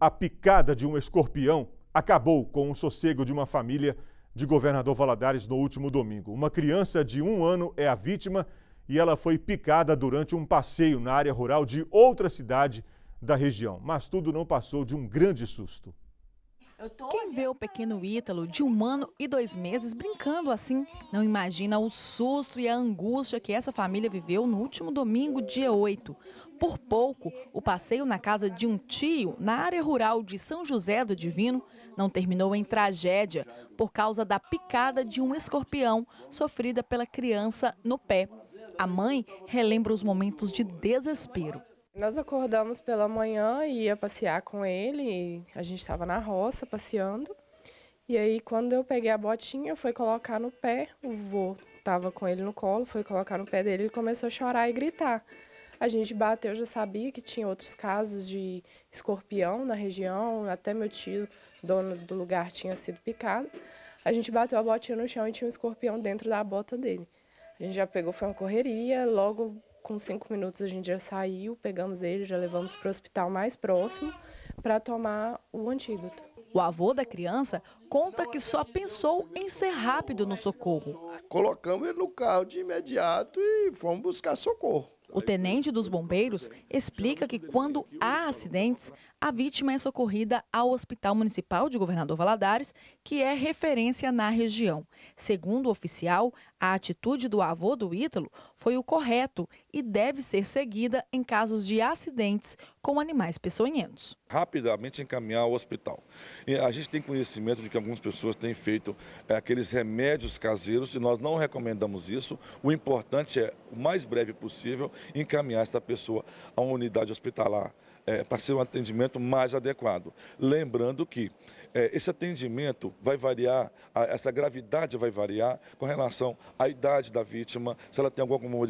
a picada de um escorpião acabou com o sossego de uma família de governador Valadares no último domingo. Uma criança de um ano é a vítima e ela foi picada durante um passeio na área rural de outra cidade da região. Mas tudo não passou de um grande susto. Quem vê o pequeno então. Ítalo, de um ano e dois meses, brincando assim, não imagina o susto e a angústia que essa família viveu no último domingo, dia 8. Por pouco, o passeio na casa de um tio, na área rural de São José do Divino, não terminou em tragédia por causa da picada de um escorpião sofrida pela criança no pé. A mãe relembra os momentos de desespero. Nós acordamos pela manhã e ia passear com ele. A gente estava na roça passeando. E aí, quando eu peguei a botinha, foi colocar no pé. O vô estava com ele no colo, foi colocar no pé dele. Ele começou a chorar e gritar. A gente bateu, já sabia que tinha outros casos de escorpião na região. Até meu tio, dono do lugar, tinha sido picado. A gente bateu a botinha no chão e tinha um escorpião dentro da bota dele. A gente já pegou, foi uma correria. Logo com cinco minutos a gente já saiu, pegamos ele, já levamos para o hospital mais próximo para tomar o antídoto. O avô da criança conta que só pensou em ser rápido no socorro. Colocamos ele no carro de imediato e fomos buscar socorro. O tenente dos bombeiros explica que quando há acidentes, a vítima é socorrida ao Hospital Municipal de Governador Valadares, que é referência na região. Segundo o oficial, a atitude do avô do Ítalo foi o correto e deve ser seguida em casos de acidentes com animais peçonhentos rapidamente encaminhar ao hospital. E a gente tem conhecimento de que algumas pessoas têm feito é, aqueles remédios caseiros e nós não recomendamos isso. O importante é, o mais breve possível, encaminhar essa pessoa a uma unidade hospitalar é, para ser um atendimento mais adequado. Lembrando que é, esse atendimento vai variar, a, essa gravidade vai variar com relação à idade da vítima, se ela tem alguma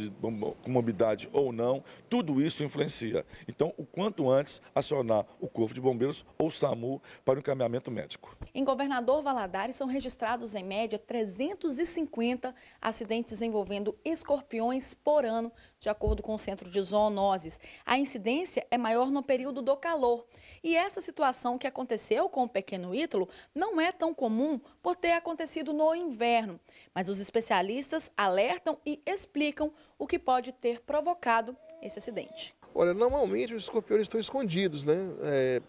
comorbidade ou não, tudo isso influencia. Então, o quanto antes acionar o Corpo de Bombeiros ou SAMU para o encaminhamento médico. Em Governador Valadares são registrados, em média, 350 acidentes envolvendo escorpiões por ano, de acordo com o Centro de Zoonoses. A incidência é maior no período do calor. E essa situação que aconteceu com o pequeno Ítalo não é tão comum por ter acontecido no inverno, mas os especialistas alertam e explicam o que pode ter provocado esse acidente. Olha, normalmente os escorpiões estão escondidos, né? É,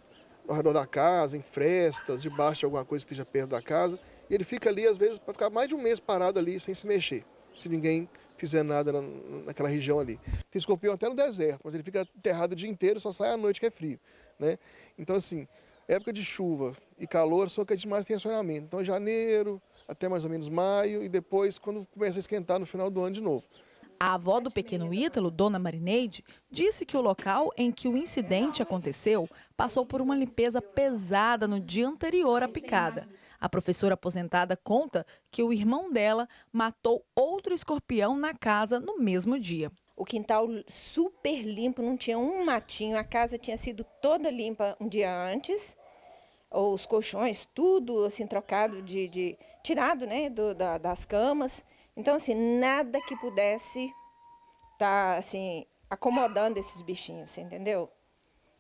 ao redor da casa, em frestas, debaixo de alguma coisa que esteja perto da casa. E ele fica ali, às vezes, para ficar mais de um mês parado ali, sem se mexer se ninguém fizer nada na, naquela região ali. Tem escorpião até no deserto, mas ele fica enterrado o dia inteiro, só sai à noite que é frio. Né? Então, assim, época de chuva e calor só que a gente mais tem acionamento. Então, janeiro até mais ou menos maio e depois quando começa a esquentar no final do ano de novo. A avó do pequeno Ítalo, Dona Marineide, disse que o local em que o incidente aconteceu passou por uma limpeza pesada no dia anterior à picada. A professora aposentada conta que o irmão dela matou outro escorpião na casa no mesmo dia. O quintal super limpo, não tinha um matinho, a casa tinha sido toda limpa um dia antes os colchões, tudo assim trocado de, de tirado, né, do, da, das camas. Então assim nada que pudesse estar tá, assim acomodando esses bichinhos, entendeu?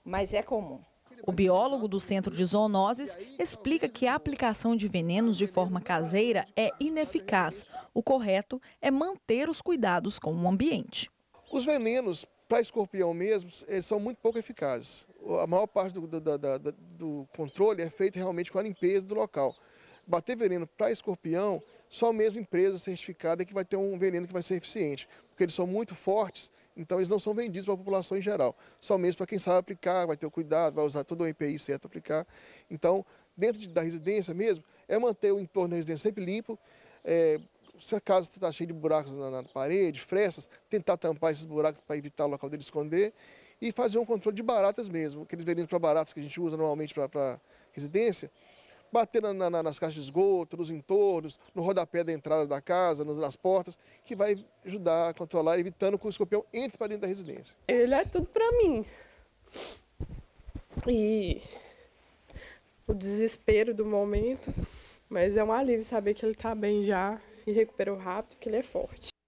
Mas é comum. O biólogo do Centro de Zoonoses explica que a aplicação de venenos de forma caseira é ineficaz. O correto é manter os cuidados com o ambiente. Os venenos para escorpião mesmo, eles são muito pouco eficazes. A maior parte do, do, do, do controle é feito realmente com a limpeza do local. Bater veneno para escorpião, só mesmo empresa certificada é que vai ter um veneno que vai ser eficiente, porque eles são muito fortes então, eles não são vendidos para a população em geral, somente para quem sabe aplicar, vai ter o cuidado, vai usar todo o EPI certo aplicar. Então, dentro de, da residência mesmo, é manter o entorno da residência sempre limpo, é, se a casa está cheia de buracos na, na, parede, frestas, tentar tampar esses buracos para evitar o local dele esconder e fazer um controle de baratas mesmo, aqueles venenos para baratas que a gente usa normalmente para residência, bater na, na, nas caixas de esgoto, nos entornos, no rodapé da entrada da casa, nas, nas portas, que vai ajudar a controlar, evitando que o escorpião entre para dentro da residência. Ele é tudo para mim. E o desespero do momento, mas é um alívio saber que ele está bem já e recuperou rápido, porque ele é forte.